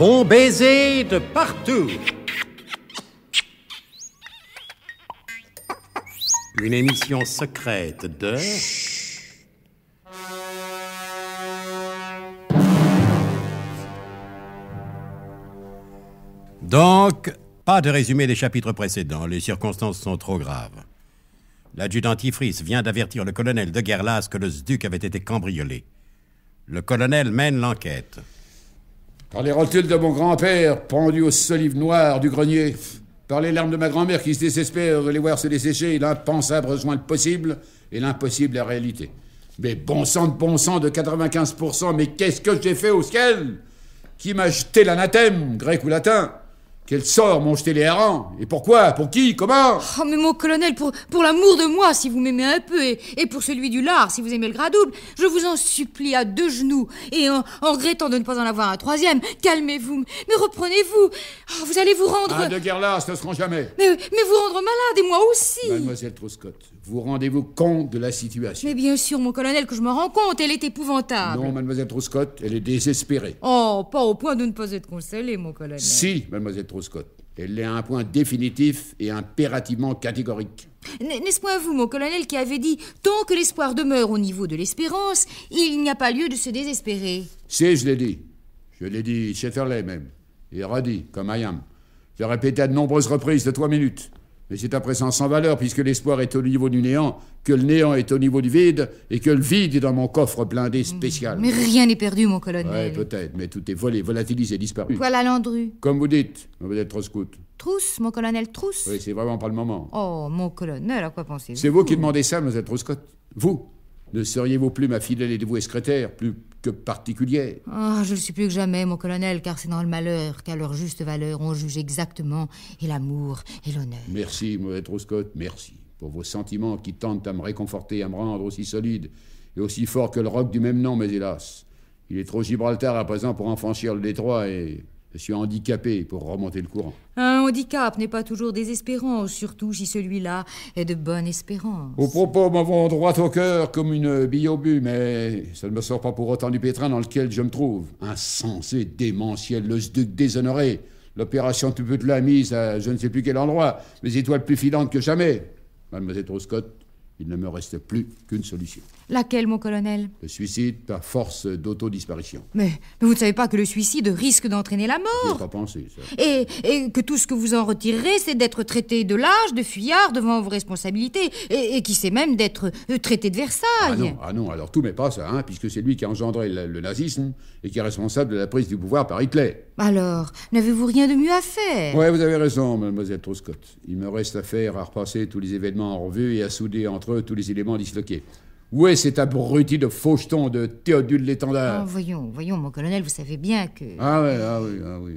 Bon baiser de partout. Une émission secrète de... Donc, pas de résumé des chapitres précédents, les circonstances sont trop graves. L'adjudant Tifris vient d'avertir le colonel de Guerlas que le Sduc avait été cambriolé. Le colonel mène l'enquête par les rotules de mon grand-père pendu aux solives noires du grenier, par les larmes de ma grand-mère qui se désespère de les voir se dessécher, l'impensable rejoint le possible et l'impossible la réalité. Mais bon sang de bon sang de 95%, mais qu'est-ce que j'ai fait au ciel Qui m'a jeté l'anathème, grec ou latin quel sort mon jeté les harengs Et pourquoi Pour qui Comment Oh, mais mon colonel, pour, pour l'amour de moi, si vous m'aimez un peu, et, pour celui du lard, si vous aimez le gras double, je vous en supplie à deux genoux, et en, en regrettant de ne pas en avoir un troisième, calmez-vous, mais reprenez-vous oh, Vous allez vous rendre... Un ah, de guerre là, ce ne seront jamais Mais, vous rendre malade, et moi aussi Mademoiselle Troscott, vous rendez-vous compte de la situation Mais bien sûr, mon colonel, que je me rends compte, elle est épouvantable. Non, mademoiselle Truscott, elle est désespérée. Oh, pas au point de ne pas être consolée, mon colonel. Si, mademoiselle Truscott. Elle est à un point définitif et impérativement catégorique. N'est-ce point vous, mon colonel, qui avez dit Tant que l'espoir demeure au niveau de l'espérance, il n'y a pas lieu de se désespérer Si, je l'ai dit. Je l'ai dit les même. Et dit, comme Ayam. Je l'ai répété à de nombreuses reprises de trois minutes. Mais c'est un présent sans valeur, puisque l'espoir est au niveau du néant, que le néant est au niveau du vide, et que le vide est dans mon coffre blindé spécial. Mais rien n'est perdu, mon colonel. Oui, peut-être, mais tout est volé, volatilisé, disparu. Voilà Landru. Comme vous dites, vous êtes trop Trousse, mon colonel, trousse. Oui, c'est vraiment pas le moment. Oh, mon colonel, à quoi pensez-vous C'est vous qui demandez ça, mademoiselle Truscott. Vous ne seriez-vous plus ma fidèle et dévouée secrétaire, plus que particulière Ah, je le suis plus que jamais, mon colonel, car c'est dans le malheur qu'à leur juste valeur on juge exactement et l'amour et l'honneur. Merci, Mauvais Truscott, merci pour vos sentiments qui tentent à me réconforter, à me rendre aussi solide et aussi fort que le roc du même nom, mais hélas, il est trop Gibraltar à présent pour en franchir le détroit et je suis handicapé pour remonter le courant. Un handicap n'est pas toujours désespérant, surtout si celui-là est de bonne espérance. au propos m'en droit au cœur comme une bille au but, mais ça ne me sort pas pour autant du pétrin dans lequel je me trouve. Insensé, démentiel, le duc déshonoré. L'opération tout de la mise à je ne sais plus quel endroit, mes étoiles plus filantes que jamais. Mademoiselle Troscott, il ne me reste plus qu'une solution. Laquelle, mon colonel Le suicide par force d'autodisparition. Mais, vous ne savez pas que le suicide risque d'entraîner la mort pas pensé, ça. Et, que tout ce que vous en retirerez, c'est d'être traité de lâche, de fuyard devant vos responsabilités, et, qui sait même d'être euh, traité de Versailles. Ah non, ah non alors tout mais pas ça, hein, puisque c'est lui qui a engendré le nazisme et qui est responsable de la prise du pouvoir par Hitler. Alors, n'avez-vous rien de mieux à faire Oui, vous avez raison, mademoiselle Truscott. Il me reste à faire à repasser tous les événements en revue et à souder entre eux tous les éléments disloqués. Où est cet abruti de faucheton de Théodule l'étendard oh, Voyons, voyons, mon colonel, vous savez bien que... Ah, oui, ah oui, ah oui,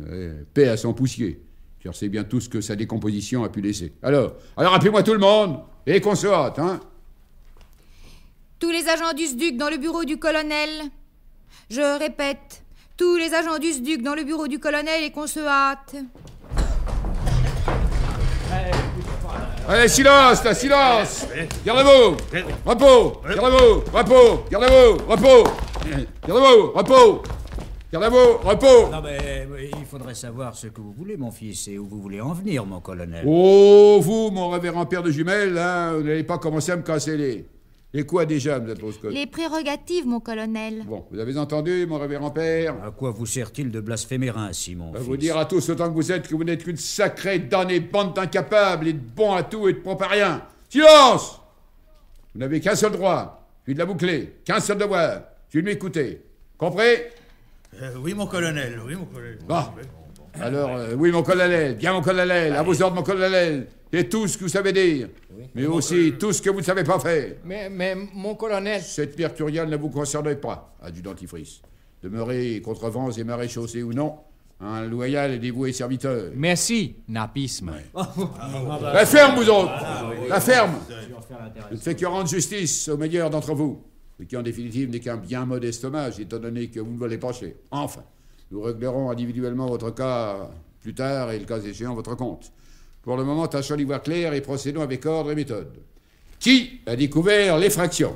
paix à son poussier, car c'est bien tout ce que sa décomposition a pu laisser. Alors, alors appelez-moi tout le monde, et qu'on se hâte, hein Tous les agents du SDUC dans le bureau du colonel. Je répète, les agents du SDUC dans le bureau du colonel et qu'on se hâte. Allez, silence, là, silence Gardez-vous Repos Gardez-vous Repos Gardez-vous Repos Gardez-vous Repos Gardez-vous Repos Non, mais il faudrait savoir ce que vous voulez, mon fils, et où vous voulez en venir, mon colonel. Oh, vous, mon révérend père de jumelles, hein, vous n'allez pas commencer à me casser les... Et quoi déjà, Mme Les prérogatives, mon colonel. Bon, vous avez entendu, mon révérend père À quoi vous sert-il de blasphémérin Simon mon bah, à Vous dire à tous autant que vous êtes que vous n'êtes qu'une sacrée damnée bande d'incapables et de bons à tout et de propres à rien. Silence Vous n'avez qu'un seul droit, celui de la boucler, qu'un seul devoir, celui de m'écouter. Compris euh, Oui, mon colonel, oui, mon colonel. Ah, Alors, euh, oui, mon colonel, bien mon colonel, à bah, vos ordres, mon colonel, et tout ce que vous savez dire, mais aussi tout ce que vous ne savez pas faire. Mais, mais mon colonel. Cette mercuriale ne vous concerne pas, du dentifrice. Demeurez contre vents et marées ou non, un loyal et dévoué serviteur. Merci, napisme. Ah, ah, la ferme, vous autres La ferme Je ne fais que rendre justice au meilleur d'entre vous, et qui en définitive n'est qu'un bien modeste hommage, étant donné que vous ne voulez pas chez. Enfin nous réglerons individuellement votre cas plus tard et le cas échéant votre compte. Pour le moment, tâchons d'y voir clair et procédons avec ordre et méthode. Qui a découvert l'effraction